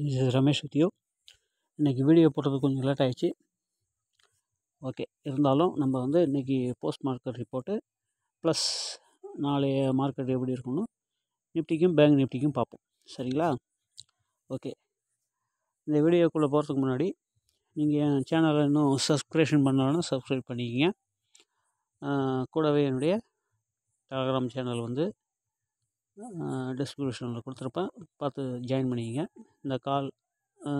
இது ரமேஷ் வித்யூ இன்றைக்கி வீடியோ போடுறது கொஞ்சம் லேட் ஆகிடுச்சு ஓகே இருந்தாலும் நம்ம வந்து இன்றைக்கி போஸ்ட் மார்க்கெட் ரிப்போர்ட்டு ப்ளஸ் நாளைய மார்க்கெட் எப்படி இருக்கணும் நிப்டிக்கும் பேங்க் நிப்டிக்கும் பார்ப்போம் சரிங்களா ஓகே இந்த வீடியோக்குள்ளே போகிறதுக்கு முன்னாடி நீங்கள் என் சேனலை இன்னும் சப்ஸ்கிரிப்ஷன் பண்ணலன்னா சப்ஸ்கிரைப் பண்ணிக்கிங்க கூடவே என்னுடைய டெலகிராம் சேனல் வந்து டிஸ்கிரிப்ஷனில் கொடுத்துருப்பேன் பார்த்து ஜாயின் பண்ணிக்கங்க இந்த கால்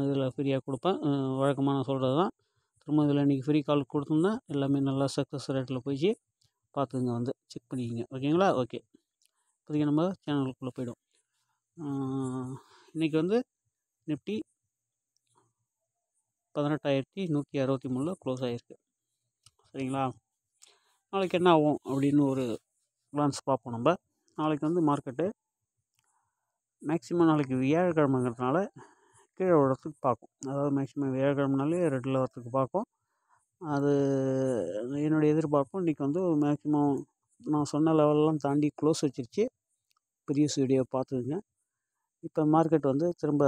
இதில் ஃப்ரீயாக கொடுப்பேன் வழக்கமாக நான் சொல்கிறது தான் திரும்ப இதில் இன்றைக்கி ஃப்ரீ கால் கொடுத்தோம்னா எல்லாமே நல்லா சக்ஸஸ் ரேட்டில் போய் பார்த்துங்க வந்து செக் பண்ணிக்கங்க ஓகேங்களா ஓகே இப்போதைக்கு நம்ம சேனலுக்குள்ளே போய்டும் இன்றைக்கி வந்து நிஃப்டி பதினெட்டாயிரத்தி நூற்றி அறுபத்தி மூணில் க்ளோஸ் ஆகிருக்கு சரிங்களா நாளைக்கு என்ன ஆகும் அப்படின்னு ஒரு க்ளான்ஸ் பார்ப்போம் நம்ம நாளைக்கு வந்து மார்க்கெட்டு மேக்ஸிமம் நாளைக்கு வியாழக்கிழமைங்கிறதுனால கீழே விடுறதுக்கு பார்க்கும் அதாவது மேக்ஸிமம் வியாழக்கிழமைனாலே ரெட்டில் வரத்துக்கு பார்க்கும் அது என்னுடைய எதிர்பார்ப்பும் இன்றைக்கி வந்து மேக்ஸிமம் நான் சொன்ன லெவலெலாம் தாண்டி க்ளோஸ் வச்சிருச்சு ப்ரீவியஸ் வீடியோ பார்த்துக்குங்க இப்போ மார்க்கெட் வந்து திரும்ப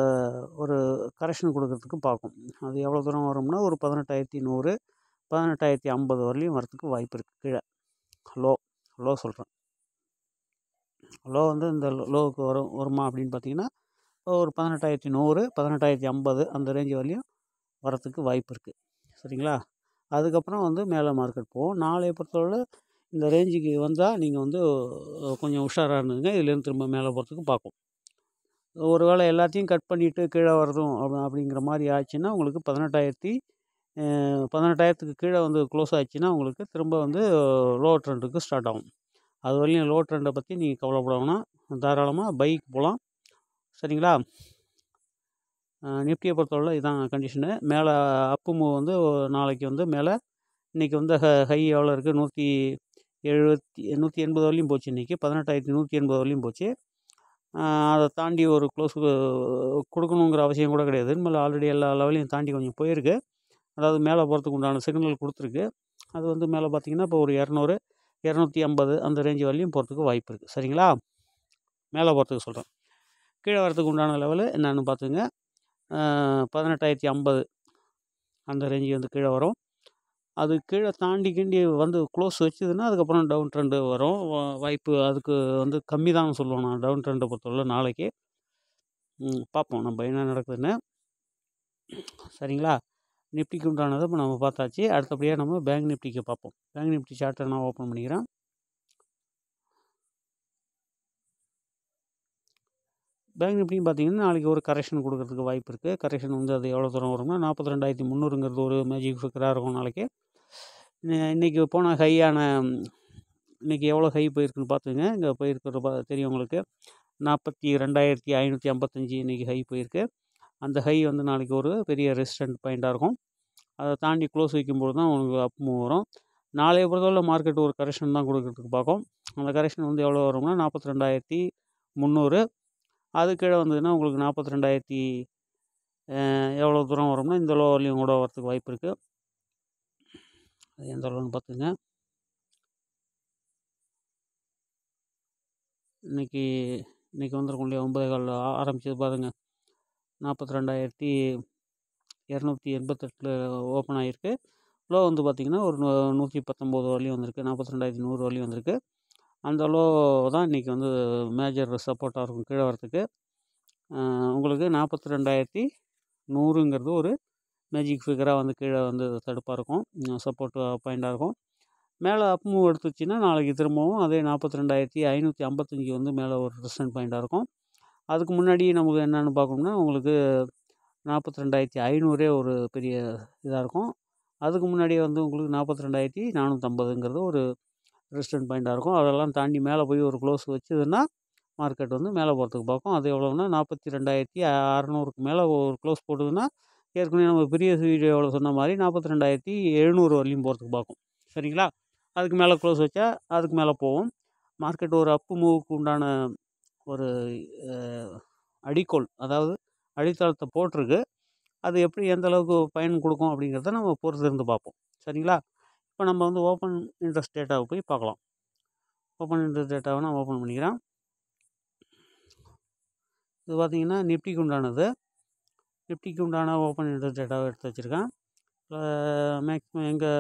ஒரு கரெக்ஷன் கொடுக்கறதுக்கு பார்க்கும் அது எவ்வளோ தூரம் வரும்னா ஒரு பதினெட்டாயிரத்தி நூறு பதினெட்டாயிரத்தி ஐம்பது வரலையும் வரத்துக்கு வாய்ப்பு இருக்குது கீழே லோ லோ சொல்கிறேன் லோ வந்து இந்த லோவுக்கு வரும் வருமா அப்படின்னு பார்த்தீங்கன்னா ஒரு பதினெட்டாயிரத்தி நூறு பதினெட்டாயிரத்தி ஐம்பது அந்த ரேஞ்சு வரையும் வரத்துக்கு வாய்ப்பு இருக்குது சரிங்களா அதுக்கப்புறம் வந்து மேலே மார்க்கெட் போகும் நாளை பொறுத்தவரை இந்த ரேஞ்சுக்கு வந்தால் நீங்கள் வந்து கொஞ்சம் உஷாராக இருந்துங்க இதுலேருந்து திரும்ப மேலே போகிறதுக்கு பார்க்கும் ஒரு வேளை எல்லாத்தையும் கட் பண்ணிவிட்டு கீழே வரதும் அப்படிங்கிற மாதிரி ஆச்சுன்னா உங்களுக்கு பதினெட்டாயிரத்தி பதினெட்டாயிரத்துக்கு கீழே வந்து க்ளோஸ் ஆச்சுன்னா உங்களுக்கு திரும்ப வந்து லோ ட்ரெண்டுக்கு ஸ்டார்ட் ஆகும் அது வரையிலும் லோ ட்ரெண்டை பற்றி நீங்கள் கவலைப்படணும்னா தாராளமாக பைக் போகலாம் சரிங்களா நிஃப்டியை பொறுத்தவரை இதான் கண்டிஷனு மேலே அப்பு மூவ் வந்து நாளைக்கு வந்து மேலே இன்றைக்கி வந்து ஹ ஹை எவ்வளோ இருக்குது நூற்றி எழுபத்தி நூற்றி எண்பது வரலையும் போச்சு இன்றைக்கி பதினெட்டாயிரத்தி நூற்றி எண்பது வரலையும் போச்சு அதை தாண்டி ஒரு க்ளோஸ் கொடுக்கணுங்கிற அவசியம் கூட கிடையாது மேலே ஆல்ரெடி எல்லா லெவலையும் தாண்டி கொஞ்சம் போயிருக்கு அதாவது மேலே போகிறதுக்கு உண்டான சிக்னல் கொடுத்துருக்கு அது வந்து மேலே பார்த்திங்கன்னா இப்போ ஒரு இரநூறு இரநூத்தி ஐம்பது அந்த ரேஞ்சு வரலையும் போகிறதுக்கு வாய்ப்பு இருக்குது சரிங்களா மேலே போகிறதுக்கு சொல்கிறேன் கீழே வரதுக்கு உண்டான லெவலு என்னென்னு பார்த்துங்க பதினெட்டாயிரத்தி ஐம்பது அந்த ரேஞ்சு வந்து கீழே வரும் அது கீழே தாண்டி கிண்டி வந்து க்ளோஸ் வச்சுதுன்னா அதுக்கப்புறம் டவுன் ட்ரெண்டு வரும் வாய்ப்பு அதுக்கு வந்து கம்மி தான் சொல்லுவோம் நான் டவுன் ட்ரெண்டை பொறுத்தவரை நாளைக்கு பார்ப்போம் நம்ம என்ன நடக்குதுன்னு சரிங்களா நிப்டிக்கு உண்டானதை இப்போ நம்ம பார்த்தாச்சு அடுத்தபடியாக நம்ம பேங்க் நிப்டிக்கு பார்ப்போம் பேங்க் நிப்டி சார்ட்டை நான் ஓப்பன் பண்ணிக்கிறேன் பேங்க் நிப்டி பார்த்தீங்கன்னா நாளைக்கு ஒரு கரெக்ஷன் கொடுக்கறதுக்கு வாய்ப்பு இருக்குது கரெக்ஷன் வந்து அது எவ்வளோ தூரம் வரும்னா நாற்பத்தி ரெண்டாயிரத்தி முந்நூறுங்கிறது ஒரு மேஜிக் ஃபிகராக இருக்கும் நாளைக்கு இன்றைக்கி போன ஹையான இன்றைக்கி எவ்வளோ ஹை போயிருக்குன்னு பார்த்துங்க இங்கே போயிருக்கிற பா தெரியும் உங்களுக்கு நாற்பத்தி ரெண்டாயிரத்தி ஐநூற்றி ஐம்பத்தஞ்சு இன்றைக்கி ஹை போயிருக்கு அந்த ஹை வந்து நாளைக்கு ஒரு பெரிய ரெசிஸ்டன்ட் பாயிண்ட்டாக இருக்கும் அதை தாண்டி க்ளோஸ் வைக்கும்போது தான் உங்களுக்கு அப் மூவ் வரும் நாளைய பொறுத்தவரை மார்க்கெட் ஒரு கரெக்ஷன் தான் கொடுக்கறதுக்கு பார்க்கும் அந்த கரெக்ஷன் வந்து எவ்வளோ வரும்னா நாற்பத்தி ரெண்டாயிரத்தி முந்நூறு அது கீழே வந்ததுன்னா உங்களுக்கு நாற்பத்தி ரெண்டாயிரத்தி எவ்வளோ தூரம் வரும்னா இந்த லோவர்லேயும் கூட வரத்துக்கு வாய்ப்பு இருக்குது அது எந்த அளவுன்னு பார்த்துங்க இன்றைக்கி இன்றைக்கி வந்துருக்கோம் இல்லையா ஒன்பதே காலில் ஆரம்பிச்சது பாருங்கள் நாற்பத்தி ரெண்டாயிரத்தி இரநூத்தி எண்பத்தெட்டில் ஓப்பன் ஆகிருக்கு லோ வந்து பார்த்திங்கன்னா ஒரு நூற்றி பத்தொம்போது வரலையும் வந்திருக்கு நாற்பத்தி ரெண்டாயிரத்தி நூறு வரலையும் வந்திருக்கு அந்த லோ தான் இன்றைக்கி வந்து மேஜர் சப்போர்ட்டாக இருக்கும் கீழே வரத்துக்கு உங்களுக்கு நாற்பத்தி ரெண்டாயிரத்தி நூறுங்கிறது ஒரு மேஜிக் ஃபிகராக வந்து கீழே வந்து தடுப்பாக இருக்கும் சப்போர்ட் பாயிண்டாக இருக்கும் மேலே அப் மூவ் நாளைக்கு திரும்பவும் அதே நாற்பத்தி ரெண்டாயிரத்தி ஐநூற்றி ஐம்பத்தஞ்சி வந்து மேலே ஒரு ரிசன் பாயிண்ட்டாக இருக்கும் அதுக்கு முன்னாடி நமக்கு என்னென்னு பார்க்கணும்னா உங்களுக்கு நாற்பத்தி ரெண்டாயிரத்தி ஐநூறே ஒரு பெரிய இதாக இருக்கும் அதுக்கு முன்னாடியே வந்து உங்களுக்கு நாற்பத்தி ரெண்டாயிரத்தி நானூற்றம்பதுங்கிறது ஒரு ரெசிஸ்டன்ட் பாயிண்ட்டாக இருக்கும் அதெல்லாம் தாண்டி மேலே போய் ஒரு க்ளோஸ் வச்சுதுன்னா மார்க்கெட் வந்து மேலே போகிறதுக்கு பார்க்கும் அது எவ்வளோன்னா நாற்பத்தி ரெண்டாயிரத்தி அறநூறுக்கு மேலே ஒரு க்ளோஸ் போடுதுன்னா ஏற்கனவே நம்ம பெரிய வீடியோவில் சொன்ன மாதிரி நாற்பத்தி ரெண்டாயிரத்தி எழுநூறு வரலையும் போகிறதுக்கு பார்க்கும் சரிங்களா அதுக்கு மேலே க்ளோஸ் வச்சா அதுக்கு மேலே போவோம் மார்க்கெட் ஒரு அப்பு மூவுக்கு உண்டான ஒரு அடிக்கோள் அதாவது அடித்தளத்தை போட்டிருக்கு அது எப்படி எந்த அளவுக்கு பயன் கொடுக்கும் அப்படிங்கிறத நம்ம பொறுத்து இருந்து பார்ப்போம் சரிங்களா இப்போ நம்ம வந்து ஓப்பன் இன்ட்ரெஸ்ட் டேட்டாவை போய் பார்க்கலாம் ஓப்பன் இன்ட்ரெஸ்ட் டேட்டாவை நான் ஓப்பன் பண்ணிக்கிறேன் இது பார்த்திங்கன்னா நிப்டிக்கு உண்டானது நிப்டிக்கு உண்டான ஓப்பன் இன்ட்ரெஸ்ட் டேட்டாவை எடுத்து வச்சுருக்கேன் மேக்ஸிமம் எங்கே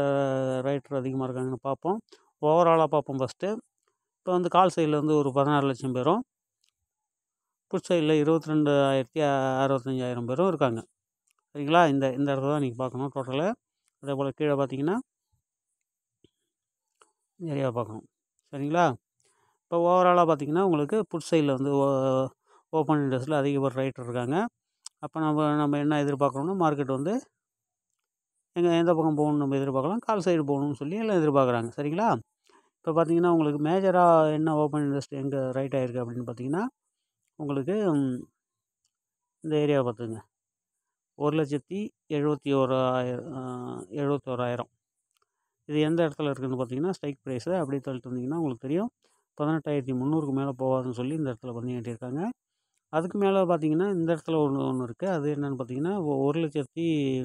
ரைட்டர் அதிகமாக இருக்காங்கன்னு பார்ப்போம் ஓவராலாக பார்ப்போம் ஃபஸ்ட்டு இப்போ வந்து கால் சைடில் வந்து ஒரு பதினாறு லட்சம் பேரும் கிறிஸ்தவரில் இருபத்தி ரெண்டு ஆயிரத்தி அறுபத்தஞ்சாயிரம் பேரும் இருக்காங்க சரிங்களா இந்த இந்த இடத்துல தான் நீங்கள் பார்க்கணும் டோட்டலு அதே போல் கீழே பார்த்தீங்கன்னா நிறையா பார்க்கணும் சரிங்களா இப்போ ஓவராலாக பார்த்தீங்கன்னா உங்களுக்கு புட் சைடில் வந்து ஓப்பன் இன்ட்ரெஸ்ட்டில் பேர் ரைட்டர் இருக்காங்க அப்போ நம்ம நம்ம என்ன எதிர்பார்க்குறோம்னா மார்க்கெட் வந்து எங்கே எந்த பக்கம் போகணும்னு நம்ம எதிர்பார்க்கலாம் கால் சைடு போகணும்னு சொல்லி எல்லாம் எதிர்பார்க்குறாங்க சரிங்களா இப்போ பார்த்தீங்கன்னா உங்களுக்கு மேஜராக என்ன ஓப்பன் இன்ட்ரெஸ்ட் எங்கே ரைட் ஆகிருக்கு அப்படின்னு பார்த்தீங்கன்னா உங்களுக்கு இந்த ஏரியாவை பார்த்துக்குங்க ஒரு லட்சத்தி எழுபத்தி ஓராயிரம் எழுபத்தோராயிரம் இது எந்த இடத்துல இருக்குதுன்னு பார்த்தீங்கன்னா ஸ்ட்ரைக் ப்ரைஸு அப்படியே தள்ளிட்டு வந்தீங்கன்னா உங்களுக்கு தெரியும் பதினெட்டாயிரத்தி முந்நூறுக்கு மேலே போகாதுன்னு சொல்லி இந்த இடத்துல வந்து கட்டியிருக்காங்க அதுக்கு மேலே பார்த்தீங்கன்னா இந்த இடத்துல ஒன்று ஒன்று இருக்குது அது என்னென்னு பார்த்தீங்கன்னா ஒரு லட்சத்தி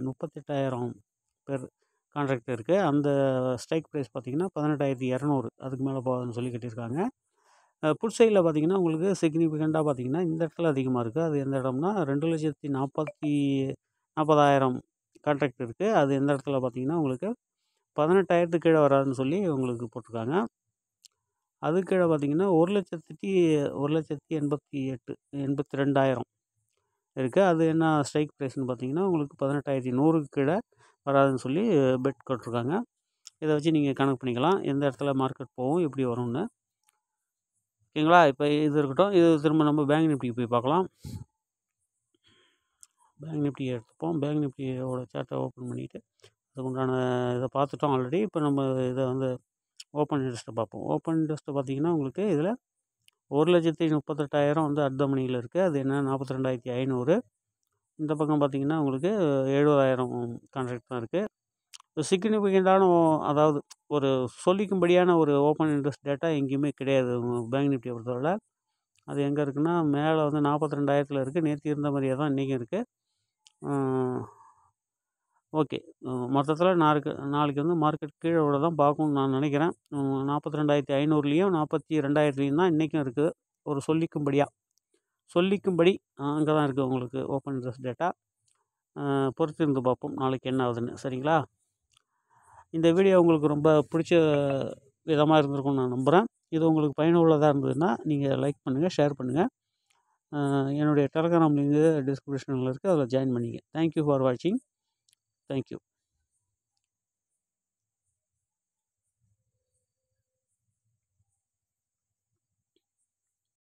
முப்பத்தெட்டாயிரம் பேர் கான்ட்ராக்ட் இருக்குது அந்த ஸ்ட்ரைக் ப்ரைஸ் பார்த்திங்கன்னா பதினெட்டாயிரத்தி இரநூறு அதுக்கு மேலே போகாதுன்னு சொல்லி கட்டியிருக்காங்க புட் சைடில் பார்த்திங்கன்னா உங்களுக்கு சிக்னிஃபிகண்ட்டாக பார்த்திங்கன்னா இந்த இடத்துல அதிகமாக இருக்குது அது எந்த இடம்னா ரெண்டு லட்சத்தி நாற்பத்தி நாற்பதாயிரம் கான்ட்ராக்ட் இருக்குது அது எந்த இடத்துல பார்த்திங்கன்னா உங்களுக்கு பதினெட்டாயிரத்துக்கு கீழே வராதுன்னு சொல்லி உங்களுக்கு போட்டிருக்காங்க அது கீழே பார்த்திங்கன்னா ஒரு லட்சத்தி ஒரு லட்சத்தி எண்பத்தி எட்டு எண்பத்தி ரெண்டாயிரம் இருக்குது அது என்ன ஸ்ட்ரைக் ப்ரைஸ்ன்னு பார்த்தீங்கன்னா உங்களுக்கு பதினெட்டாயிரத்தி நூறுக்கு கீழே வராதுன்னு சொல்லி பெட் கொட்டிருக்காங்க இதை வச்சு நீங்கள் கணக்கு பண்ணிக்கலாம் எந்த இடத்துல மார்க்கெட் போகும் எப்படி வரும்னு ஓகேங்களா இப்போ இது இருக்கட்டும் இது திரும்ப நம்ம பேங்க் நிப்டிக்கு போய் பார்க்கலாம் பேங்க் நிப்டி எடுத்துப்போம் பேங்க் நிப்டியோட சேட்டை ஓப்பன் பண்ணிவிட்டு அதுக்குண்டான இதை பார்த்துட்டோம் ஆல்ரெடி இப்போ நம்ம இதை வந்து ஓப்பன் இன்ட்ரெஸ்ட்டை பார்ப்போம் ஓப்பன் இன்ட்ரெஸ்ட்டை பார்த்திங்கன்னா உங்களுக்கு இதில் ஒரு லட்சத்தி முப்பத்தெட்டாயிரம் வந்து அடுத்த மணியில் இருக்குது அது என்ன நாற்பத்தி ரெண்டாயிரத்தி ஐநூறு இந்த பக்கம் பார்த்திங்கன்னா உங்களுக்கு எழுபதாயிரம் கான்ட்ராக்ட் தான் இருக்குது சிக்னிஃபிகண்டான அதாவது ஒரு சொல்லிக்கும்படியான ஒரு ஓப்பன் இன்ட்ரெஸ்ட் டேட்டா எங்கேயுமே கிடையாது பேங்க் நிஃப்டியை பொறுத்தவரை அது எங்கே இருக்குன்னா மேலே வந்து நாற்பத்தி ரெண்டாயிரத்தில் இருக்குது நேற்று இருந்த மாதிரியே தான் இன்றைக்கும் இருக்குது ஓகே மொத்தத்தில் நாளைக்கு நாளைக்கு வந்து மார்க்கெட் கீழே விட தான் பார்க்கணும்னு நான் நினைக்கிறேன் நாற்பத்தி ரெண்டாயிரத்தி ஐநூறுலேயும் நாற்பத்தி ரெண்டாயிரத்துலேயும் தான் இன்றைக்கும் இருக்குது ஒரு சொல்லிக்கும்படியாக சொல்லிக்கும்படி அங்கே தான் இருக்குது உங்களுக்கு ஓப்பன் இன்ட்ரெஸ்ட் டேட்டா பொறுத்திருந்து பார்ப்போம் நாளைக்கு என்ன ஆகுதுன்னு சரிங்களா இந்த வீடியோ உங்களுக்கு ரொம்ப பிடிச்ச விதமாக இருந்திருக்கும்னு நான் நம்புகிறேன் இது உங்களுக்கு பயனுள்ளதாக இருந்ததுன்னா நீங்கள் லைக் பண்ணுங்கள் ஷேர் பண்ணுங்கள் என்னுடைய டெலகிராம் லிங்கு டிஸ்கிரிப்ஷனில் இருக்குது அதில் ஜாயின் பண்ணிங்க தேங்க்யூ ஃபார் வாட்சிங் தேங்க்யூ